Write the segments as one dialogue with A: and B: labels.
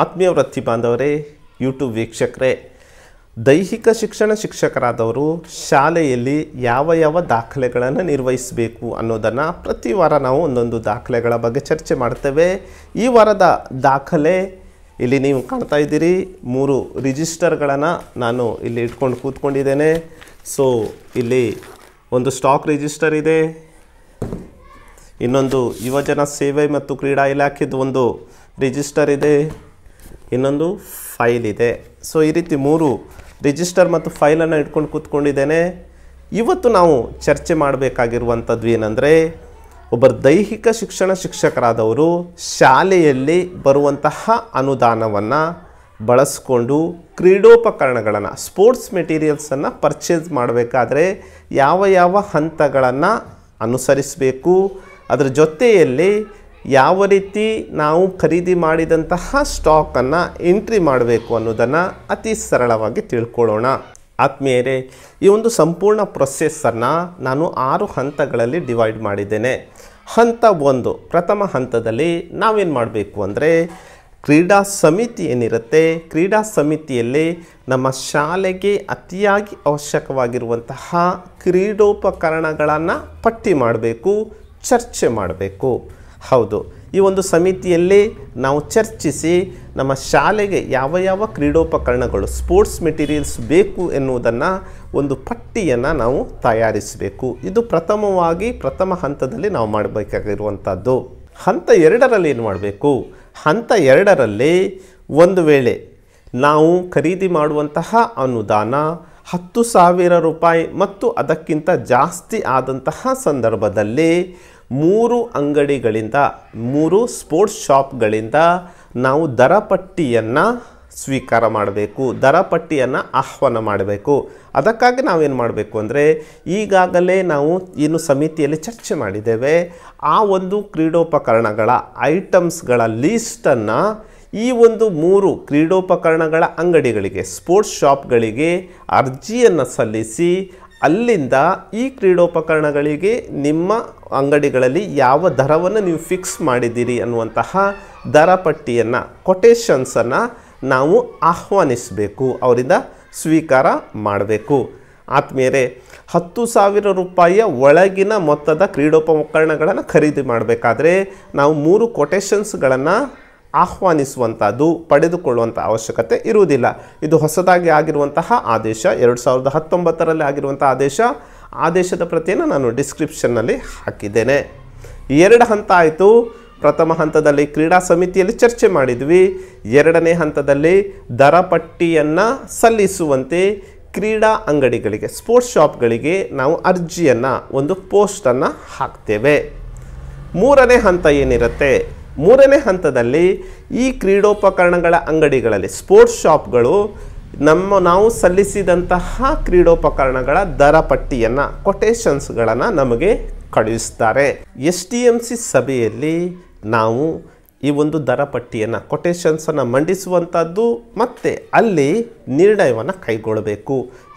A: ಆತ್ಮೀಯ ವೃತ್ತಿ ಬಾಂಧವರೇ ಯೂಟ್ಯೂಬ್ ವೀಕ್ಷಕರೇ ದೈಹಿಕ ಶಿಕ್ಷಣ ಶಿಕ್ಷಕರಾದವರು ಶಾಲೆಯಲ್ಲಿ ಯಾವ ಯಾವ ದಾಖಲೆಗಳನ್ನು ನಿರ್ವಹಿಸಬೇಕು ಅನ್ನೋದನ್ನು ಪ್ರತಿ ವಾರ ನಾವು ಒಂದೊಂದು ದಾಖಲೆಗಳ ಬಗ್ಗೆ ಚರ್ಚೆ ಮಾಡ್ತೇವೆ ಈ ವಾರದ ದಾಖಲೆ ಇಲ್ಲಿ ನೀವು ಕಾಣ್ತಾ ಇದ್ದೀರಿ ಮೂರು ರಿಜಿಸ್ಟರ್ಗಳನ್ನು ನಾನು ಇಲ್ಲಿ ಇಟ್ಕೊಂಡು ಕೂತ್ಕೊಂಡಿದ್ದೇನೆ ಸೊ ಇಲ್ಲಿ ಒಂದು ಸ್ಟಾಕ್ ರಿಜಿಸ್ಟರ್ ಇದೆ ಇನ್ನೊಂದು ಯುವಜನ ಸೇವೆ ಮತ್ತು ಕ್ರೀಡಾ ಇಲಾಖೆದು ಒಂದು ರಿಜಿಸ್ಟರ್ ಇದೆ ಇನ್ನೊಂದು ಫೈಲ್ ಇದೆ ಸೊ ಈ ರೀತಿ ಮೂರು ರಿಜಿಸ್ಟರ್ ಮತ್ತು ಫೈಲನ್ನು ಇಟ್ಕೊಂಡು ಕೂತ್ಕೊಂಡಿದ್ದೇನೆ ಇವತ್ತು ನಾವು ಚರ್ಚೆ ಮಾಡಬೇಕಾಗಿರುವಂಥದ್ದು ಏನಂದರೆ ಒಬ್ಬರು ದೈಹಿಕ ಶಿಕ್ಷಣ ಶಿಕ್ಷಕರಾದವರು ಶಾಲೆಯಲ್ಲಿ ಬರುವಂತಹ ಅನುದಾನವನ್ನು ಬಳಸ್ಕೊಂಡು ಕ್ರೀಡೋಪಕರಣಗಳನ್ನು ಸ್ಪೋರ್ಟ್ಸ್ ಮೆಟೀರಿಯಲ್ಸನ್ನು ಪರ್ಚೇಸ್ ಮಾಡಬೇಕಾದ್ರೆ ಯಾವ ಯಾವ ಹಂತಗಳನ್ನು ಅನುಸರಿಸಬೇಕು ಅದರ ಜೊತೆಯಲ್ಲಿ ಯಾವ ರೀತಿ ನಾವು ಖರೀದಿ ಮಾಡಿದಂತಹ ಸ್ಟಾಕನ್ನು ಎಂಟ್ರಿ ಮಾಡಬೇಕು ಅನ್ನೋದನ್ನು ಅತಿ ಸರಳವಾಗಿ ತಿಳ್ಕೊಳ್ಳೋಣ ಆತ್ಮೀಯರೇ ಈ ಒಂದು ಸಂಪೂರ್ಣ ಪ್ರೊಸೆಸ್ಸನ್ನು ನಾನು ಆರು ಹಂತಗಳಲ್ಲಿ ಡಿವೈಡ್ ಮಾಡಿದ್ದೇನೆ ಹಂತ ಒಂದು ಪ್ರಥಮ ಹಂತದಲ್ಲಿ ನಾವೇನು ಮಾಡಬೇಕು ಅಂದರೆ ಕ್ರೀಡಾ ಸಮಿತಿ ಏನಿರುತ್ತೆ ಕ್ರೀಡಾ ಸಮಿತಿಯಲ್ಲಿ ನಮ್ಮ ಶಾಲೆಗೆ ಅತಿಯಾಗಿ ಅವಶ್ಯಕವಾಗಿರುವಂತಹ ಕ್ರೀಡೋಪಕರಣಗಳನ್ನು ಪಟ್ಟಿ ಮಾಡಬೇಕು ಚರ್ಚೆ ಮಾಡಬೇಕು ಹೌದು ಈ ಒಂದು ಸಮಿತಿಯಲ್ಲಿ ನಾವು ಚರ್ಚಿಸಿ ನಮ್ಮ ಶಾಲೆಗೆ ಯಾವ ಯಾವ ಕ್ರೀಡೋಪಕರಣಗಳು ಸ್ಪೋರ್ಟ್ಸ್ ಮೆಟೀರಿಯಲ್ಸ್ ಬೇಕು ಎನ್ನುವುದನ್ನು ಒಂದು ಪಟ್ಟಿಯನ್ನು ನಾವು ತಯಾರಿಸಬೇಕು ಇದು ಪ್ರಥಮವಾಗಿ ಪ್ರಥಮ ಹಂತದಲ್ಲಿ ನಾವು ಮಾಡಬೇಕಾಗಿರುವಂಥದ್ದು ಹಂತ ಎರಡರಲ್ಲಿ ಏನು ಮಾಡಬೇಕು ಹಂತ ಎರಡರಲ್ಲಿ ಒಂದು ವೇಳೆ ನಾವು ಖರೀದಿ ಮಾಡುವಂತಹ ಅನುದಾನ ಹತ್ತು ಸಾವಿರ ರೂಪಾಯಿ ಮತ್ತು ಅದಕ್ಕಿಂತ ಜಾಸ್ತಿ ಆದಂತಹ ಸಂದರ್ಭದಲ್ಲಿ ಮೂರು ಅಂಗಡಿಗಳಿಂದ ಮೂರು ಸ್ಪೋರ್ಟ್ಸ್ ಶಾಪ್ಗಳಿಂದ ನಾವು ದರ ಪಟ್ಟಿಯನ್ನು ಸ್ವೀಕಾರ ಮಾಡಬೇಕು ದರ ಪಟ್ಟಿಯನ್ನು ಆಹ್ವಾನ ಮಾಡಬೇಕು ಅದಕ್ಕಾಗಿ ನಾವೇನು ಮಾಡಬೇಕು ಅಂದರೆ ಈಗಾಗಲೇ ನಾವು ಏನು ಸಮಿತಿಯಲ್ಲಿ ಚರ್ಚೆ ಮಾಡಿದ್ದೇವೆ ಆ ಒಂದು ಕ್ರೀಡೋಪಕರಣಗಳ ಐಟಮ್ಸ್ಗಳ ಲೀಸ್ಟನ್ನು ಈ ಒಂದು ಮೂರು ಕ್ರೀಡೋಪಕರಣಗಳ ಅಂಗಡಿಗಳಿಗೆ ಸ್ಪೋರ್ಟ್ಸ್ ಶಾಪ್ಗಳಿಗೆ ಅರ್ಜಿಯನ್ನು ಸಲ್ಲಿಸಿ ಅಲ್ಲಿಂದ ಈ ಕ್ರೀಡೋಪಕರಣಗಳಿಗೆ ನಿಮ್ಮ ಅಂಗಡಿಗಳಲ್ಲಿ ಯಾವ ದರವನ್ನು ನೀವು ಫಿಕ್ಸ್ ಮಾಡಿದ್ದೀರಿ ಅನ್ನುವಂತಹ ದರ ಪಟ್ಟಿಯನ್ನು ಕೊಟೇಶನ್ಸನ್ನು ನಾವು ಆಹ್ವಾನಿಸಬೇಕು ಅವರಿಂದ ಸ್ವೀಕಾರ ಮಾಡಬೇಕು ಆತ್ಮೀಯರೇ ಹತ್ತು ಸಾವಿರ ರೂಪಾಯಿಯ ಒಳಗಿನ ಮೊತ್ತದ ಕ್ರೀಡೋಪಕರಣಗಳನ್ನು ಖರೀದಿ ಮಾಡಬೇಕಾದ್ರೆ ನಾವು ಮೂರು ಕೊಟೇಶನ್ಸ್ಗಳನ್ನು ಆಹ್ವಾನಿಸುವಂಥದ್ದು ಪಡೆದುಕೊಳ್ಳುವಂಥ ಅವಶ್ಯಕತೆ ಇರುವುದಿಲ್ಲ ಇದು ಹೊಸದಾಗಿ ಆಗಿರುವಂತಹ ಆದೇಶ ಎರಡು ಸಾವಿರದ ಹತ್ತೊಂಬತ್ತರಲ್ಲಿ ಆಗಿರುವಂಥ ಆದೇಶ ಆದೇಶದ ಪ್ರತಿಯನ್ನು ನಾನು ಡಿಸ್ಕ್ರಿಪ್ಷನ್ನಲ್ಲಿ ಹಾಕಿದ್ದೇನೆ ಎರಡು ಹಂತ ಆಯಿತು ಪ್ರಥಮ ಹಂತದಲ್ಲಿ ಕ್ರೀಡಾ ಸಮಿತಿಯಲ್ಲಿ ಚರ್ಚೆ ಮಾಡಿದ್ವಿ ಎರಡನೇ ಹಂತದಲ್ಲಿ ದರ ಪಟ್ಟಿಯನ್ನು ಸಲ್ಲಿಸುವಂತೆ ಕ್ರೀಡಾ ಅಂಗಡಿಗಳಿಗೆ ಸ್ಪೋರ್ಟ್ಸ್ ಶಾಪ್ಗಳಿಗೆ ನಾವು ಅರ್ಜಿಯನ್ನು ಒಂದು ಪೋಸ್ಟನ್ನು ಹಾಕ್ತೇವೆ ಮೂರನೇ ಹಂತ ಏನಿರುತ್ತೆ ಮೂರನೇ ಹಂತದಲ್ಲಿ ಈ ಕ್ರೀಡೋಪಕರಣಗಳ ಅಂಗಡಿಗಳಲ್ಲಿ ಸ್ಪೋರ್ಟ್ಸ್ ಶಾಪ್ಗಳು ನಮ್ಮ ನಾವು ಸಲ್ಲಿಸಿದಂತಹ ಕ್ರೀಡೋಪಕರಣಗಳ ದರ ಪಟ್ಟಿಯನ್ನು ಕೊಟೇಶನ್ಸ್ಗಳನ್ನು ನಮಗೆ ಕಳುಹಿಸ್ತಾರೆ ಎಸ್ ಡಿ ಎಮ್ ಸಿ ಸಭೆಯಲ್ಲಿ ನಾವು ಈ ಒಂದು ದರ ಪಟ್ಟಿಯನ್ನು ಕೊಟೇಶನ್ಸನ್ನು ಮಂಡಿಸುವಂಥದ್ದು ಮತ್ತು ಅಲ್ಲಿ ನಿರ್ಣಯವನ್ನು ಕೈಗೊಳ್ಳಬೇಕು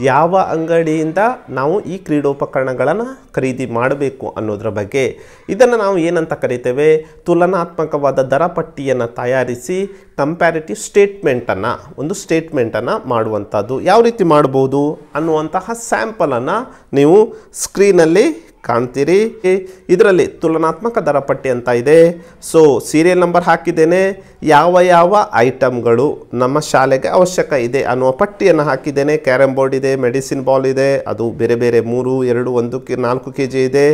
A: ಯಾವ ಅಂಗಡಿಯಿಂದ ನಾವು ಈ ಕ್ರೀಡೋಪಕರಣಗಳನ್ನು ಖರೀದಿ ಮಾಡಬೇಕು ಅನ್ನೋದ್ರ ಬಗ್ಗೆ ಇದನ್ನು ನಾವು ಏನಂತ ಕರಿತೇವೆ ತುಲನಾತ್ಮಕವಾದ ದರ ಪಟ್ಟಿಯನ್ನು ತಯಾರಿಸಿ ಕಂಪ್ಯಾರಿಟಿವ್ ಸ್ಟೇಟ್ಮೆಂಟನ್ನು ಒಂದು ಸ್ಟೇಟ್ಮೆಂಟನ್ನು ಮಾಡುವಂಥದ್ದು ಯಾವ ರೀತಿ ಮಾಡ್ಬೋದು ಅನ್ನುವಂತಹ ಸ್ಯಾಂಪಲನ್ನು ನೀವು ಸ್ಕ್ರೀನಲ್ಲಿ ಕಾಣ್ತೀರಿ ಇದರಲ್ಲಿ ತುಲನಾತ್ಮಕ ದರ ಪಟ್ಟಿ ಅಂತ ಇದೆ ಸೊ ಸೀರಿಯಲ್ ನಂಬರ್ ಹಾಕಿದ್ದೇನೆ ಯಾವ ಯಾವ ಐಟಮ್ಗಳು ನಮ್ಮ ಶಾಲೆಗೆ ಅವಶ್ಯಕ ಇದೆ ಅನ್ನುವ ಪಟ್ಟಿಯನ್ನು ಹಾಕಿದ್ದೇನೆ ಕ್ಯಾರಮ್ ಬೋರ್ಡ್ ಇದೆ ಮೆಡಿಸಿನ್ ಬಾಲ್ ಇದೆ ಅದು ಬೇರೆ ಬೇರೆ ಮೂರು ಎರಡು ಒಂದು ಕೆ ನಾಲ್ಕು ಕೆ ಜಿ ಇದೆ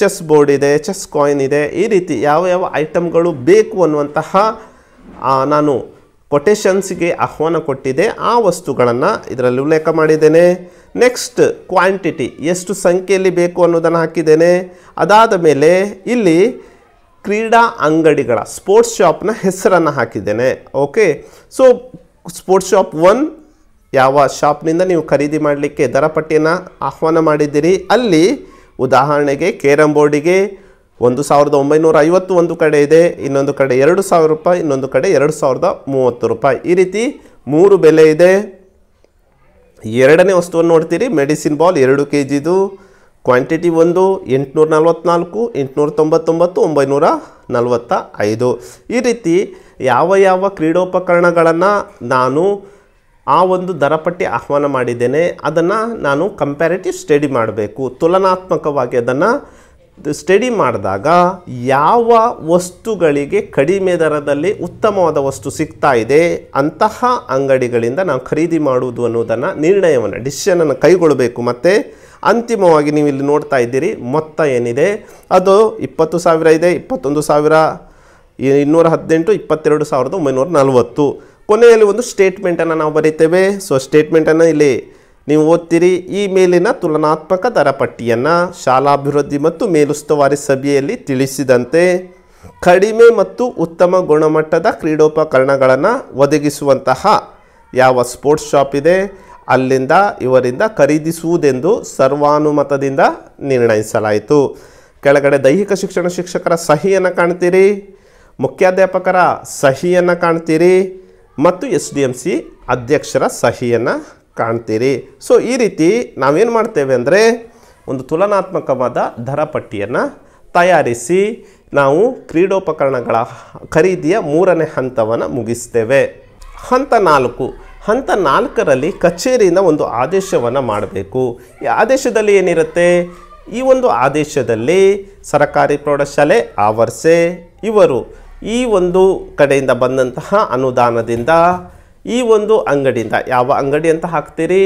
A: ಚೆಸ್ ಬೋರ್ಡ್ ಇದೆ ಚೆಸ್ ಕಾಯಿನ್ ಇದೆ ಈ ರೀತಿ ಯಾವ ಯಾವ ಐಟಮ್ಗಳು ಬೇಕು ಅನ್ನುವಂತಹ ನಾನು ಕೊಟೇಶನ್ಸ್ಗೆ ಆಹ್ವಾನ ಕೊಟ್ಟಿದೆ ಆ ವಸ್ತುಗಳನ್ನು ಇದರಲ್ಲಿ ಉಲ್ಲೇಖ ಮಾಡಿದ್ದೇನೆ ನೆಕ್ಸ್ಟ್ ಕ್ವಾಂಟಿಟಿ ಎಷ್ಟು ಸಂಖ್ಯೆಯಲ್ಲಿ ಬೇಕು ಅನ್ನೋದನ್ನು ಹಾಕಿದ್ದೇನೆ ಅದಾದ ಮೇಲೆ ಇಲ್ಲಿ ಕ್ರೀಡಾ ಅಂಗಡಿಗಳ ಸ್ಪೋರ್ಟ್ಸ್ ಶಾಪ್ನ ಹೆಸರನ್ನು ಹಾಕಿದ್ದೇನೆ okay so sports shop one ಯಾವ ಶಾಪ್ನಿಂದ ನೀವು ಖರೀದಿ ಮಾಡಲಿಕ್ಕೆ ದರ ಪಟ್ಟಿಯನ್ನು ಆಹ್ವಾನ ಮಾಡಿದ್ದೀರಿ ಅಲ್ಲಿ ಉದಾಹರಣೆಗೆ ಕೇರಮ್ ಬೋರ್ಡಿಗೆ ಒಂದು ಸಾವಿರದ ಒಂಬೈನೂರ ಐವತ್ತು ಒಂದು ಕಡೆ ಇದೆ ಇನ್ನೊಂದು ಕಡೆ ಎರಡು ಸಾವಿರ ರೂಪಾಯಿ ಇನ್ನೊಂದು ಕಡೆ ಎರಡು ಸಾವಿರದ ಮೂವತ್ತು ರೂಪಾಯಿ ಈ ರೀತಿ ಮೂರು ಬೆಲೆ ಇದೆ ಎರಡನೇ ವಸ್ತುವನ್ನು ನೋಡ್ತೀರಿ ಮೆಡಿಸಿನ್ ಬಾಲ್ ಎರಡು ಕೆ ಜಿದು ಕ್ವಾಂಟಿಟಿ ಒಂದು ಎಂಟುನೂರ ನಲ್ವತ್ನಾಲ್ಕು ಎಂಟುನೂರ ತೊಂಬತ್ತೊಂಬತ್ತು ಒಂಬೈನೂರ ನಲವತ್ತ ಐದು ಈ ರೀತಿ ಯಾವ ಯಾವ ಕ್ರೀಡೋಪಕರಣಗಳನ್ನು ನಾನು ಆ ಒಂದು ದರಪಟ್ಟಿ ಆಹ್ವಾನ ಮಾಡಿದ್ದೇನೆ ಅದನ್ನು ನಾನು ಕಂಪ್ಯಾರಿಟಿವ್ ಸ್ಟಡಿ ಮಾಡಬೇಕು ತುಲನಾತ್ಮಕವಾಗಿ ಅದನ್ನು ಸ್ಟಡಿ ಮಾಡಿದಾಗ ಯಾವ ವಸ್ತುಗಳಿಗೆ ಕಡಿಮೆ ದರದಲ್ಲಿ ಉತ್ತಮವಾದ ವಸ್ತು ಸಿಗ್ತಾ ಇದೆ ಅಂತಹ ಅಂಗಡಿಗಳಿಂದ ನಾವು ಖರೀದಿ ಮಾಡುವುದು ಅನ್ನೋದನ್ನು ನಿರ್ಣಯವನ್ನು ಡಿಸಿಷನನ್ನು ಕೈಗೊಳ್ಳಬೇಕು ಮತ್ತು ಅಂತಿಮವಾಗಿ ನೀವು ಇಲ್ಲಿ ನೋಡ್ತಾ ಇದ್ದೀರಿ ಮೊತ್ತ ಏನಿದೆ ಅದು ಇಪ್ಪತ್ತು ಸಾವಿರ ಇದೆ ಇಪ್ಪತ್ತೊಂದು ಸಾವಿರ ಇನ್ನೂರ ಹದಿನೆಂಟು ಇಪ್ಪತ್ತೆರಡು ಸಾವಿರದ ಒಂಬೈನೂರ ನಲವತ್ತು ಕೊನೆಯಲ್ಲಿ ಒಂದು ಸ್ಟೇಟ್ಮೆಂಟನ್ನು ನಾವು ಬರೀತೇವೆ ಸೊ ಸ್ಟೇಟ್ಮೆಂಟನ್ನು ಇಲ್ಲಿ ನೀವು ಓದ್ತೀರಿ ಈ ಮೇಲಿನ ತುಲನಾತ್ಮಕ ದರ ಪಟ್ಟಿಯನ್ನು ಶಾಲಾಭಿವೃದ್ಧಿ ಮತ್ತು ಮೇಲುಸ್ತುವಾರಿ ಸಭೆಯಲ್ಲಿ ತಿಳಿಸಿದಂತೆ ಕಡಿಮೆ ಮತ್ತು ಉತ್ತಮ ಗುಣಮಟ್ಟದ ಕ್ರೀಡೋಪಕರಣಗಳನ್ನು ಒದಗಿಸುವಂತಹ ಯಾವ ಸ್ಪೋರ್ಟ್ಸ್ ಶಾಪ್ ಇದೆ ಅಲ್ಲಿಂದ ಇವರಿಂದ ಖರೀದಿಸುವುದೆಂದು ಸರ್ವಾನುಮತದಿಂದ ನಿರ್ಣಯಿಸಲಾಯಿತು ಕೆಳಗಡೆ ದೈಹಿಕ ಶಿಕ್ಷಣ ಶಿಕ್ಷಕರ ಸಹಿಯನ್ನು ಕಾಣ್ತೀರಿ ಮುಖ್ಯಾಧ್ಯಾಪಕರ ಸಹಿಯನ್ನು ಕಾಣ್ತೀರಿ ಮತ್ತು ಎಸ್ ಡಿ ಎಮ್ ಸಿ ಅಧ್ಯಕ್ಷರ ಸಹಿಯನ್ನು ಕಾಣ್ತೀರಿ ಸೊ ಈ ರೀತಿ ನಾವೇನು ಮಾಡ್ತೇವೆ ಅಂದರೆ ಒಂದು ತುಲನಾತ್ಮಕವಾದ ದರ ಪಟ್ಟಿಯನ್ನು ತಯಾರಿಸಿ ನಾವು ಕ್ರೀಡೋಪಕರಣಗಳ ಖರೀದಿಯ ಮೂರನೇ ಹಂತವನ್ನು ಮುಗಿಸ್ತೇವೆ ಹಂತ ನಾಲ್ಕು ಹಂತ ನಾಲ್ಕರಲ್ಲಿ ಕಚೇರಿಯಿಂದ ಒಂದು ಆದೇಶವನ್ನು ಮಾಡಬೇಕು ಈ ಆದೇಶದಲ್ಲಿ ಏನಿರುತ್ತೆ ಈ ಒಂದು ಆದೇಶದಲ್ಲಿ ಸರಕಾರಿ ಪ್ರೌಢಶಾಲೆ ಆವರ್ಸೆ ಇವರು ಈ ಒಂದು ಕಡೆಯಿಂದ ಬಂದಂತಹ ಅನುದಾನದಿಂದ ಈ ಒಂದು ಅಂಗಡಿಯಿಂದ ಯಾವ ಅಂಗಡಿ ಅಂತ ಹಾಕ್ತೀರಿ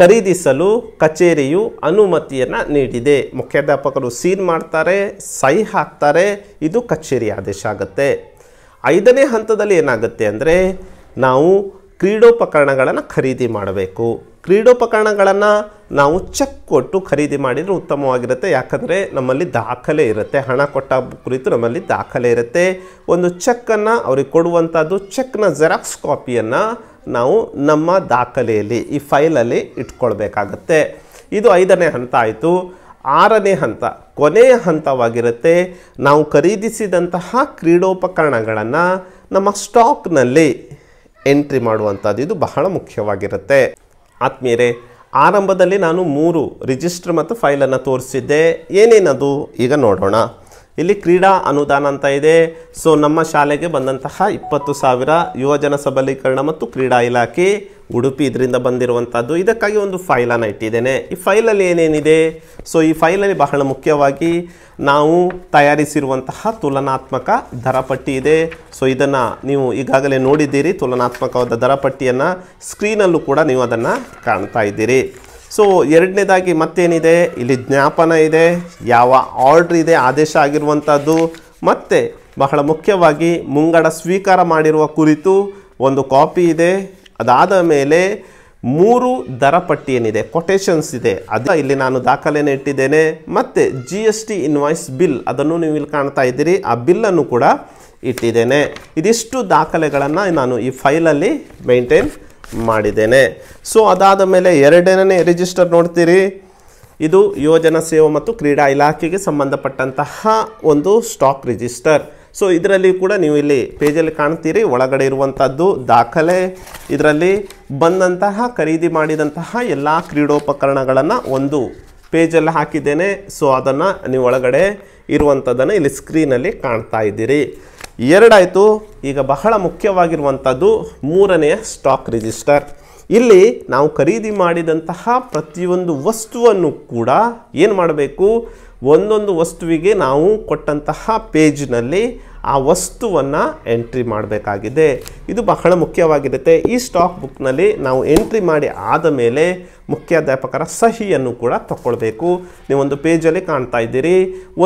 A: ಖರೀದಿಸಲು ಕಚೇರಿಯು ಅನುಮತಿಯನ್ನು ನೀಡಿದೆ ಮುಖ್ಯಾಧ್ಯಾಪಕರು ಸೀನ್ ಮಾಡ್ತಾರೆ ಸಹಿ ಹಾಕ್ತಾರೆ ಇದು ಕಚೇರಿ ಆದೇಶ ಆಗುತ್ತೆ ಐದನೇ ಹಂತದಲ್ಲಿ ಏನಾಗುತ್ತೆ ಅಂದರೆ ನಾವು ಕ್ರೀಡೋಪಕರಣಗಳನ್ನು ಖರೀದಿ ಮಾಡಬೇಕು ಕ್ರೀಡೋಪಕರಣಗಳನ್ನು ನಾವು ಚೆಕ್ ಕೊಟ್ಟು ಖರೀದಿ ಮಾಡಿದರೆ ಉತ್ತಮವಾಗಿರುತ್ತೆ ಯಾಕಂದರೆ ನಮ್ಮಲ್ಲಿ ದಾಖಲೆ ಇರುತ್ತೆ ಹಣ ಕೊಟ್ಟ ಕುರಿತು ನಮ್ಮಲ್ಲಿ ದಾಖಲೆ ಇರುತ್ತೆ ಒಂದು ಚೆಕ್ಕನ್ನು ಅವ್ರಿಗೆ ಕೊಡುವಂಥದ್ದು ಚೆಕ್ನ ಜೆರಾಕ್ಸ್ ಕಾಪಿಯನ್ನು ನಾವು ನಮ್ಮ ದಾಖಲೆಯಲ್ಲಿ ಈ ಫೈಲಲ್ಲಿ ಇಟ್ಕೊಳ್ಬೇಕಾಗತ್ತೆ ಇದು ಐದನೇ ಹಂತ ಆಯಿತು ಆರನೇ ಹಂತ ಕೊನೆಯ ಹಂತವಾಗಿರುತ್ತೆ ನಾವು ಖರೀದಿಸಿದಂತಹ ಕ್ರೀಡೋಪಕರಣಗಳನ್ನು ನಮ್ಮ ಸ್ಟಾಕ್ನಲ್ಲಿ ಎಂಟ್ರಿ ಮಾಡುವಂಥದ್ದು ಇದು ಬಹಳ ಮುಖ್ಯವಾಗಿರುತ್ತೆ ಆತ್ಮೀಯರೇ ಆರಂಭದಲ್ಲಿ ನಾನು ಮೂರು ರಿಜಿಸ್ಟರ್ ಮತ್ತು ಫೈಲನ್ನು ತೋರಿಸಿದ್ದೆ ಏನೇನದು ಈಗ ನೋಡೋಣ ಇಲ್ಲಿ ಕ್ರೀಡಾ ಅನುದಾನ ಅಂತ ಇದೆ ಸೊ ನಮ್ಮ ಶಾಲೆಗೆ ಬಂದಂತಹ ಇಪ್ಪತ್ತು ಸಾವಿರ ಯುವಜನ ಸಬಲೀಕರಣ ಮತ್ತು ಕ್ರೀಡಾ ಇಲಾಖೆ ಉಡುಪಿ ಇದರಿಂದ ಬಂದಿರುವಂಥದ್ದು ಇದಕ್ಕಾಗಿ ಒಂದು ಫೈಲನ್ನು ಇಟ್ಟಿದ್ದೇನೆ ಈ ಫೈಲಲ್ಲಿ ಏನೇನಿದೆ ಸೊ ಈ ಫೈಲಲ್ಲಿ ಬಹಳ ಮುಖ್ಯವಾಗಿ ನಾವು ತಯಾರಿಸಿರುವಂತಹ ತುಲನಾತ್ಮಕ ದರಪಟ್ಟಿ ಇದೆ ಸೊ ಇದನ್ನು ನೀವು ಈಗಾಗಲೇ ನೋಡಿದ್ದೀರಿ ತುಲನಾತ್ಮಕವಾದ ದರಪಟ್ಟಿಯನ್ನು ಸ್ಕ್ರೀನಲ್ಲೂ ಕೂಡ ನೀವು ಅದನ್ನು ಕಾಣ್ತಾ ಇದ್ದೀರಿ ಸೊ ಎರಡನೇದಾಗಿ ಮತ್ತೇನಿದೆ ಇಲ್ಲಿ ಜ್ಞಾಪನ ಇದೆ ಯಾವ ಆರ್ಡ್ರ್ ಇದೆ ಆದೇಶ ಆಗಿರುವಂಥದ್ದು ಮತ್ತು ಬಹಳ ಮುಖ್ಯವಾಗಿ ಮುಂಗಡ ಸ್ವೀಕಾರ ಮಾಡಿರುವ ಕುರಿತು ಒಂದು ಕಾಪಿ ಇದೆ ಅದಾದ ಮೇಲೆ ಮೂರು ದರ ಪಟ್ಟಿ ಏನಿದೆ ಕೊಟೇಶನ್ಸ್ ಇದೆ ಅದು ಇಲ್ಲಿ ನಾನು ದಾಖಲೆಯನ್ನು ಇಟ್ಟಿದ್ದೇನೆ ಮತ್ತು G S T invoice bill ಅದನ್ನು ನೀವು ಇಲ್ಲಿ ಕಾಣ್ತಾ ಇದ್ದೀರಿ ಆ ಬಿಲ್ಲನ್ನು ಕೂಡ ಇಟ್ಟಿದ್ದೇನೆ ಇದಿಷ್ಟು ದಾಖಲೆಗಳನ್ನು ನಾನು ಈ ಫೈಲಲ್ಲಿ ಮೇಂಟೈನ್ ಮಾಡಿದ್ದೇನೆ ಸೊ ಅದಾದ ಮೇಲೆ ಎರಡನೇ ರಿಜಿಸ್ಟರ್ ನೋಡ್ತೀರಿ ಇದು ಯೋಜನಾ ಸೇವೆ ಮತ್ತು ಕ್ರೀಡಾ ಇಲಾಖೆಗೆ ಸಂಬಂಧಪಟ್ಟಂತಹ ಒಂದು ಸ್ಟಾಕ್ ರಿಜಿಸ್ಟರ್ ಸೊ ಇದರಲ್ಲಿ ಕೂಡ ನೀವು ಇಲ್ಲಿ ಪೇಜಲ್ಲಿ ಕಾಣ್ತೀರಿ ಒಳಗಡೆ ಇರುವಂಥದ್ದು ದಾಖಲೆ ಇದರಲ್ಲಿ ಬಂದಂತಹ ಖರೀದಿ ಮಾಡಿದಂತಹ ಎಲ್ಲ ಕ್ರೀಡೋಪಕರಣಗಳನ್ನು ಒಂದು ಪೇಜಲ್ಲಿ ಹಾಕಿದ್ದೇನೆ ಸೊ ಅದನ್ನು ನೀವು ಒಳಗಡೆ ಇರುವಂಥದ್ದನ್ನು ಇಲ್ಲಿ ಸ್ಕ್ರೀನಲ್ಲಿ ಕಾಣ್ತಾ ಇದ್ದೀರಿ ಎರಡಾಯಿತು ಈಗ ಬಹಳ ಮುಖ್ಯವಾಗಿರುವಂಥದ್ದು ಮೂರನೆಯ ಸ್ಟಾಕ್ ರಿಜಿಸ್ಟರ್ ಇಲ್ಲಿ ನಾವು ಖರೀದಿ ಮಾಡಿದಂತಹ ಪ್ರತಿಯೊಂದು ವಸ್ತುವನ್ನು ಕೂಡ ಏನು ಮಾಡಬೇಕು ಒಂದೊಂದು ವಸ್ತುವಿಗೆ ನಾವು ಕೊಟ್ಟಂತಹ ಪೇಜ್ನಲ್ಲಿ ಆ ವಸ್ತುವನ್ನು ಎಂಟ್ರಿ ಮಾಡಬೇಕಾಗಿದೆ ಇದು ಬಹಳ ಮುಖ್ಯವಾಗಿರುತ್ತೆ ಈ ಸ್ಟಾಕ್ ಬುಕ್ನಲ್ಲಿ ನಾವು ಎಂಟ್ರಿ ಮಾಡಿ ಆದ ಮೇಲೆ ಮುಖ್ಯಾಧ್ಯಾಪಕರ ಸಹಿಯನ್ನು ಕೂಡ ತಗೊಳ್ಬೇಕು ನೀವೊಂದು ಪೇಜಲ್ಲಿ ಕಾಣ್ತಾ ಇದ್ದೀರಿ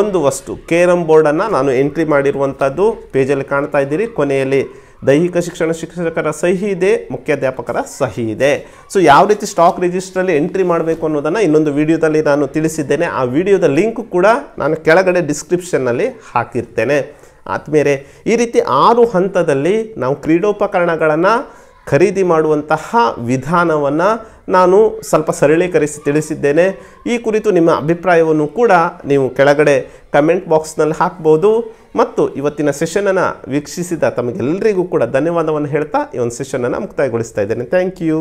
A: ಒಂದು ವಸ್ತು ಕೇರಂ ಬೋರ್ಡನ್ನು ನಾನು ಎಂಟ್ರಿ ಮಾಡಿರುವಂಥದ್ದು ಪೇಜಲ್ಲಿ ಕಾಣ್ತಾ ಇದ್ದೀರಿ ಕೊನೆಯಲ್ಲಿ ದೈಹಿಕ ಶಿಕ್ಷಣ ಶಿಕ್ಷಕರ ಸಹಿ ಇದೆ ಮುಖ್ಯಾಧ್ಯಾಪಕರ ಸಹಿ ಇದೆ ಸೊ ಯಾವ ರೀತಿ ಸ್ಟಾಕ್ ರಿಜಿಸ್ಟ್ರಲ್ಲಿ ಎಂಟ್ರಿ ಮಾಡಬೇಕು ಅನ್ನೋದನ್ನು ಇನ್ನೊಂದು ವಿಡಿಯೋದಲ್ಲಿ ನಾನು ತಿಳಿಸಿದ್ದೇನೆ ಆ ವಿಡಿಯೋದ ಲಿಂಕ್ ಕೂಡ ನಾನು ಕೆಳಗಡೆ ಡಿಸ್ಕ್ರಿಪ್ಷನ್ನಲ್ಲಿ ಹಾಕಿರ್ತೇನೆ ಆತ್ಮೀಯರೇ ಈ ರೀತಿ ಆರು ಹಂತದಲ್ಲಿ ನಾವು ಕ್ರೀಡೋಪಕರಣಗಳನ್ನು ಖರೀದಿ ಮಾಡುವಂತಹ ವಿಧಾನವನ್ನು ನಾನು ಸ್ವಲ್ಪ ಸರಳೀಕರಿಸಿ ತಿಳಿಸಿದ್ದೇನೆ ಈ ಕುರಿತು ನಿಮ್ಮ ಅಭಿಪ್ರಾಯವನ್ನು ಕೂಡ ನೀವು ಕೆಳಗಡೆ ಕಮೆಂಟ್ ಬಾಕ್ಸ್ನಲ್ಲಿ ಹಾಕ್ಬೋದು ಮತ್ತು ಇವತ್ತಿನ ಸೆಷನನ್ನು ವೀಕ್ಷಿಸಿದ ತಮಗೆಲ್ಲರಿಗೂ ಕೂಡ ಧನ್ಯವಾದವನ್ನು ಹೇಳ್ತಾ ಈ ಒಂದು ಸೆಷನನ್ನು ಮುಕ್ತಾಯಗೊಳಿಸ್ತಾ ಇದ್ದೇನೆ ಥ್ಯಾಂಕ್ ಯು